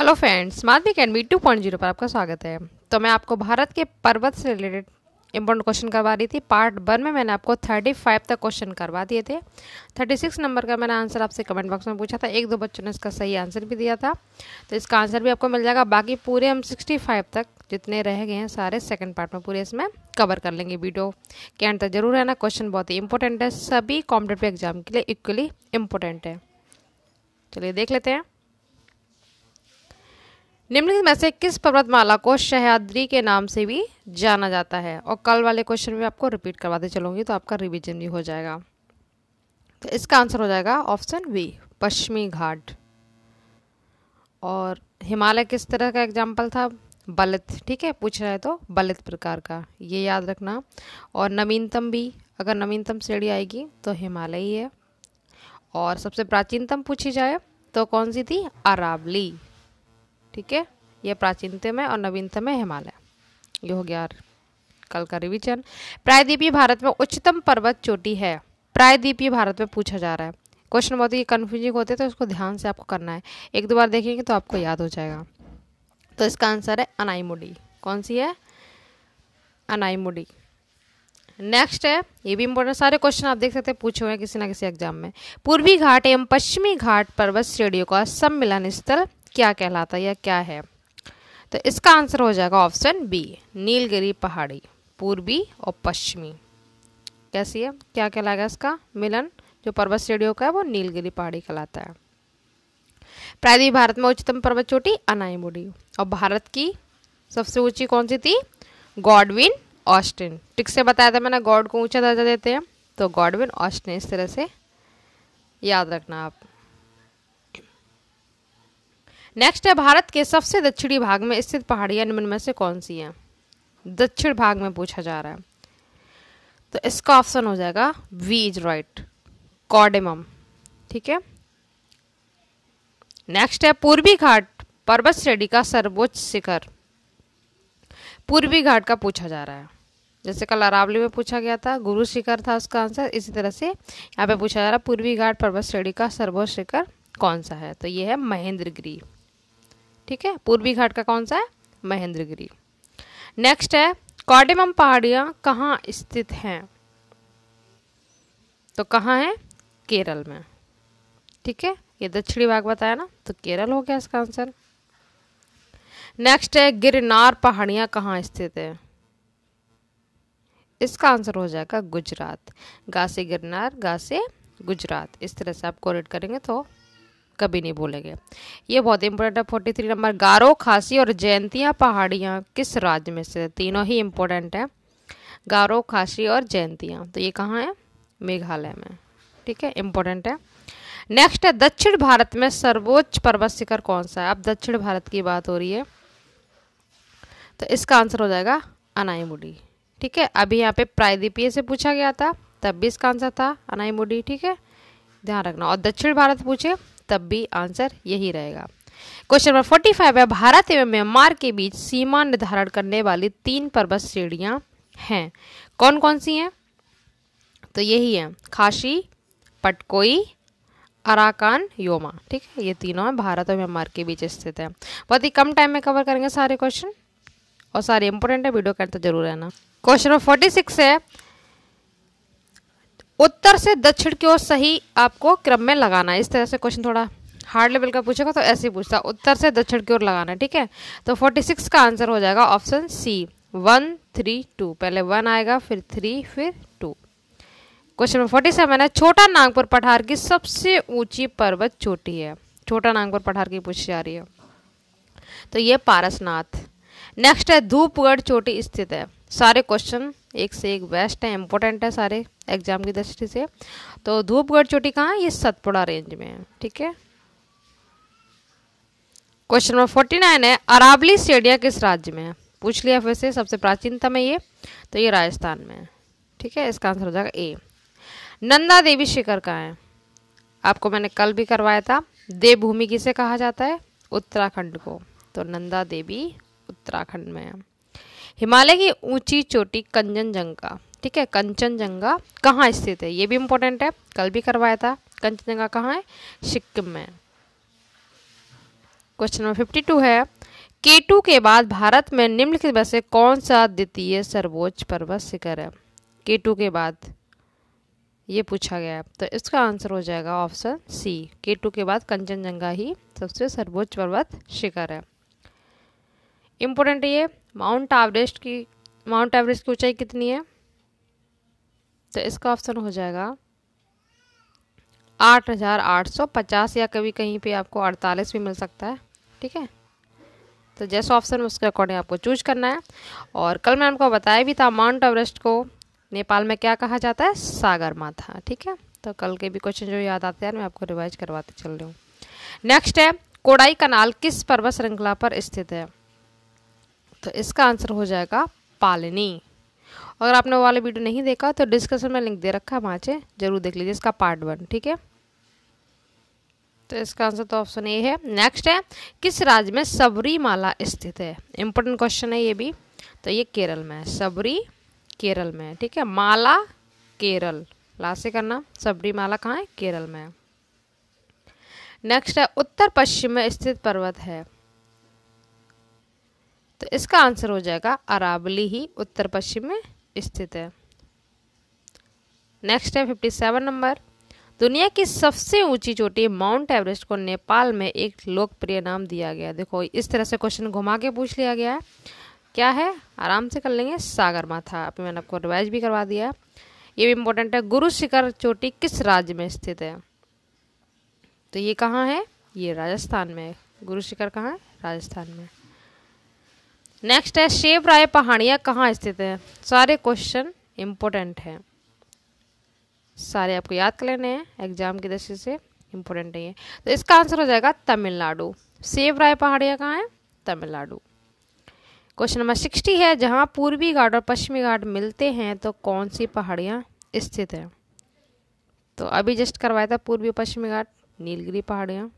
hello friends Madhavi academy two point zero पर आपका स्वागत है तो मैं आपको भारत के पर्वत से रिलेटेड इंपॉर्टेंट क्वेश्चन करवा रही थी पार्ट वन में मैंने आपको थर्टी फाइव तक क्वेश्चन करवा दिए थे थर्टी सिक्स नंबर का मैंने आंसर आपसे कमेंट बॉक्स में पूछा था एक दो बच्चों ने इसका सही आंसर भी दिया था तो इसका आंसर भी आपको मिल जाएगा बाकी पूरे हम सिक्सटी फाइव तक जितने रह गए हैं सारे सेकंड पार्ट में पूरे इसमें कवर कर लेंगे वीडियो के अंत तक जरूर है ना क्वेश्चन बहुत ही इंपॉर्टेंट है सभी कॉम्पिटेटिव एग्जाम के लिए इक्वली इम्पोर्टेंट है चलिए देख लेते हैं निम्नलिखित में से किस पर्वतमाला को सह्याद्री के नाम से भी जाना जाता है और कल वाले क्वेश्चन में आपको रिपीट करवाते चलूंगी तो आपका रिविजन भी हो जाएगा तो इसका आंसर हो जाएगा ऑप्शन बी पश्चिमी घाट और हिमालय किस तरह का एग्जाम्पल था बलित ठीक है पूछ रहे तो बलित प्रकार का ये याद रखना और नवीनतम भी अगर नवीनतम श्रेणी आएगी तो हिमालय ही है और सबसे प्राचीनतम पूछी जाए तो कौन सी थी अरावली ठीक है यह प्राचीन समय और नवीनतम है हिमालय ये हो गया कल का रिविजन प्रायद्वीपीय भारत में उच्चतम पर्वत चोटी है प्रायद्वीपीय भारत में पूछा जा रहा है क्वेश्चन बहुत ही कन्फ्यूजिंग होते हैं तो उसको ध्यान से आपको करना है एक दो बार देखेंगे तो आपको याद हो जाएगा तो इसका आंसर है अनाईमुडी कौन सी है अनाईमुडी नेक्स्ट है ये भी इम्पोर्टेंट सारे क्वेश्चन आप देख सकते हैं पूछे हुए हैं किसी ना किसी एग्जाम में पूर्वी घाट एवं पश्चिमी घाट पर्वत श्रेणियों का सम्मिलन स्थल क्या कहलाता है या क्या है तो इसका आंसर हो जाएगा ऑप्शन बी नीलगिरी पहाड़ी पूर्वी और पश्चिमी कैसी है क्या कहलाएगा इसका मिलन जो पर्वत श्रेणियों का है वो नीलगिरी पहाड़ी कहलाता है प्रायदी भारत में उच्चतम पर्वत चोटी अनाईमुडी और भारत की सबसे ऊंची कौन सी थी गॉडविन ऑस्टिन टिक से बताया था मैंने गॉड को ऊंचा दर्जा देते हैं तो गॉडविन ऑस्टिन इस तरह से याद रखना आप नेक्स्ट है भारत के सबसे दक्षिणी भाग में स्थित पहाड़ियां निम्न में से कौन सी हैं दक्षिण भाग में पूछा जा रहा है तो इसका ऑप्शन हो जाएगा वी इज राइट कॉडेम ठीक है नेक्स्ट है पूर्वी घाट पर्वत श्रेणी का सर्वोच्च शिखर पूर्वी घाट का पूछा जा रहा है जैसे कल अरावली में पूछा गया था गुरु शिखर था उसका आंसर इसी तरह से यहाँ पे पूछा जा रहा है पूर्वी घाट पर्वत श्रेणी का सर्वोच्च शिखर कौन सा है तो ये है महेंद्रगिरी ठीक है पूर्वी घाट का कौन सा है महेंद्रगिरी नेक्स्ट है कॉडेमम पहाड़िया कहाँ स्थित हैं तो कहाँ है केरल में ठीक है ये दक्षिणी भाग बताया ना तो केरल हो गया इसका आंसर नेक्स्ट है गिरनार पहाड़ियाँ कहाँ स्थित है इसका आंसर हो जाएगा गुजरात गासे गिरनार गासे गुजरात इस तरह से आप कोरेट करेंगे तो कभी नहीं भूलेंगे ये बहुत इंपॉर्टेंट है फोर्टी थ्री नंबर गारो खासी और जयंतियाँ पहाड़ियाँ किस राज्य में से तीनों ही इम्पोर्टेंट है गारो खासी और जयंतियाँ तो ये कहाँ है मेघालय में ठीक है इम्पोर्टेंट है नेक्स्ट है दक्षिण भारत में सर्वोच्च पर्वत शिखर कौन सा है अब दक्षिण भारत की बात हो रही है तो इसका आंसर हो जाएगा अनाईमुडी ठीक है अभी यहाँ पे प्रायद्वीपीय से पूछा गया था तब भी इसका आंसर था अनाईमुडी ठीक है ध्यान रखना और दक्षिण भारत पूछे तब भी आंसर यही रहेगा क्वेश्चन नंबर फोर्टी फाइव है भारत एवं म्यांमार के बीच सीमा निर्धारण करने वाली तीन पर्वत श्रेणियाँ हैं कौन कौन सी हैं तो यही है खाशी पटकोई अराकान योमा ठीक है ये तीनों भारत और म्यांमार के बीच स्थित है बहुत ही कम टाइम में कवर करेंगे सारे क्वेश्चन और सारे इंपॉर्टेंट है वीडियो तो जरूर रहना क्वेश्चन नंबर फोर्टी सिक्स है उत्तर से दक्षिण की ओर सही आपको क्रम में लगाना है इस तरह से क्वेश्चन थोड़ा हार्ड लेवल का पूछेगा तो ऐसे ही पूछता उत्तर से दक्षिण की ओर लगाना ठीक है तो 46 का आंसर हो जाएगा option C one three two पहले वन आएगा फिर थ्री फिर two question number forty seven है छोटा नागपुर पठार की सबसे ऊंची पर्वत चोटी है छोटा नागपुर पठार की पूछी जा रही है तो ये पारसनाथ नेक्स्ट है धूपगढ़ चोटी स्थित है सारे क्वेश्चन एक से एक बेस्ट है इंपॉर्टेंट है सारे एग्जाम की दृष्टि से तो धूपगढ़ चोटी कहाँ ये सतपुड़ा रेंज में है ठीक है क्वेश्चन नंबर फोर्टी नाइन है अरावली स्टेडिया किस राज्य में है पूछ लिया फिर से सबसे प्राचीनतम है ये तो ये राजस्थान में है ठीक है इसका आंसर हो जाएगा ए नंदा देवी शिखर कहाँ है आपको मैंने कल भी करवाया था देवभूमि किसे कहा जाता है उत्तराखंड को तो नंदा देवी उत्तराखंड में है हिमालय की ऊंची चोटी कंचनजंगा ठीक है कंचनजंगा कहाँ स्थित है ये भी इम्पोर्टेंट है कल भी करवाया था कंचनजंगा कहाँ है सिक्किम में क्वेश्चन नंबर फिफ्टी टू है केटू के बाद भारत में निम्नलिखित में से कौन सा द्वितीय सर्वोच्च पर्वत शिखर है केटू के बाद ये पूछा गया है तो इसका आंसर हो जाएगा ऑप्शन सी केटू के बाद कंचनजंगा ही सबसे सर्वोच्च पर्वत शिखर है इम्पोर्टेंट ये माउंट एवरेस्ट की माउंट एवरेस्ट की ऊंचाई कितनी है तो इसका ऑप्शन हो जाएगा आठ हज़ार आठ सौ पचास या कभी कहीं पे आपको अड़तालीस भी मिल सकता है ठीक है तो जैसा ऑप्शन उसके अकॉर्डिंग आपको चूज करना है और कल मैंने आपको बताया भी था माउंट एवरेस्ट को नेपाल में क्या कहा जाता है सागर माथा ठीक है तो कल के भी क्वेश्चन जो याद आते हैं मैं आपको रिवाइज करवाते चल रही हूँ नेक्स्ट है कोडाई कनाल किस पर्वत श्रृंखला पर स्थित है तो इसका आंसर हो जाएगा पालनी अगर आपने वो वाला वीडियो नहीं देखा तो डिस्क्रिप्शन में लिंक दे रखा है वहाँ से जरूर देख लीजिए इसका पार्ट वन ठीक है तो इसका आंसर तो ऑप्शन ए है नेक्स्ट है किस राज्य में सबरीमाला स्थित है इम्पोर्टेंट क्वेश्चन है ये भी तो ये केरल में है सबरी केरल में ठीक है माला केरल लासे करना नाम सबरीमाला कहाँ है केरल में नेक्स्ट है उत्तर पश्चिम में स्थित पर्वत है तो इसका आंसर हो जाएगा अरावली ही उत्तर पश्चिम में स्थित है नेक्स्ट है फिफ्टी सेवन नंबर दुनिया की सबसे ऊंची चोटी माउंट एवरेस्ट को नेपाल में एक लोकप्रिय नाम दिया गया देखो इस तरह से क्वेश्चन घुमा के पूछ लिया गया है क्या है आराम से कर लेंगे सागर माथा अभी मैंने आपको रिवाइज भी करवा दिया ये भी इम्पोर्टेंट है गुरु शिखर चोटी किस राज्य में स्थित है तो ये कहाँ है ये राजस्थान में है गुरु शिखर कहाँ है राजस्थान में नेक्स्ट है शेव राय पहाड़ियाँ कहाँ स्थित है सारे क्वेश्चन इम्पोर्टेंट हैं सारे आपको याद कर लेने हैं एग्जाम की दृष्टि से इम्पोर्टेंट नहीं है तो इसका आंसर हो जाएगा तमिलनाडु सेव राय पहाड़ियाँ कहाँ हैं तमिलनाडु क्वेश्चन नंबर सिक्सटी है जहाँ पूर्वी घाट और पश्चिमी घाट मिलते हैं तो कौन सी पहाड़ियाँ स्थित हैं तो अभी जस्ट करवाया था पूर्वी पश्चिमी घाट नीलगिरी पहाड़ियाँ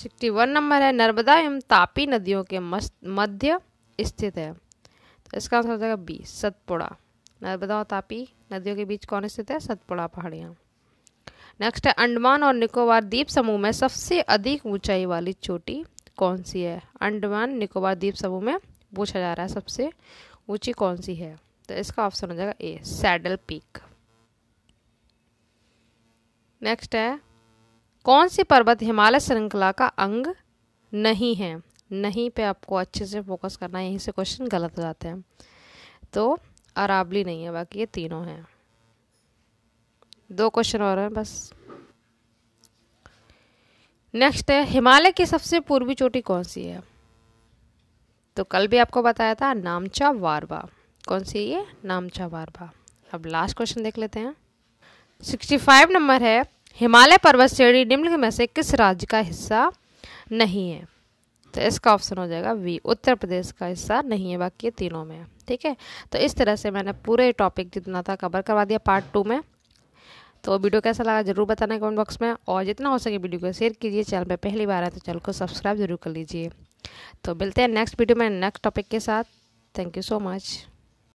सिक्सटी वन नंबर है नर्मदा एवं तापी नदियों के मध्य स्थित है तो इसका आंसर हो जाएगा बी सतपुड़ा नर्मदा और तापी नदियों के बीच कौन स्थित है सतपुड़ा पहाड़ियाँ नेक्स्ट है अंडमान और निकोबार द्वीप समूह में सबसे अधिक ऊंचाई वाली चोटी कौन सी है अंडमान निकोबार द्वीप समूह में पूछा जा रहा है सबसे ऊंची कौन सी है तो इसका ऑप्शन हो जाएगा ए सैडल पीक नेक्स्ट है कौन से पर्वत हिमालय श्रृंखला का अंग नहीं है नहीं पे आपको अच्छे से फोकस करना है यहीं से क्वेश्चन गलत हो जाते हैं तो अरावली नहीं है बाकी ये तीनों हैं दो क्वेश्चन और हैं बस नेक्स्ट है हिमालय की सबसे पूर्वी चोटी कौन सी है तो कल भी आपको बताया था नामचा वारवा कौन सी है नामचा वारवा अब लास्ट क्वेश्चन देख लेते हैं सिक्सटी फाइव नंबर है हिमालय पर्वत श्रेणी निम्नलिखित में से किस राज्य का हिस्सा नहीं है तो इसका ऑप्शन हो जाएगा वी उत्तर प्रदेश का हिस्सा नहीं है बाकी तीनों में ठीक है तो इस तरह से मैंने पूरे टॉपिक जितना था कवर करवा दिया पार्ट टू में तो वीडियो कैसा लगा जरूर बताना कमेंट बॉक्स में और जितना हो सके वीडियो को शेयर कीजिए चैनल पर पहली बार आए तो चैनल को सब्सक्राइब जरूर कर लीजिए तो मिलते हैं नेक्स्ट वीडियो में नेक्स्ट टॉपिक के साथ थैंक यू सो मच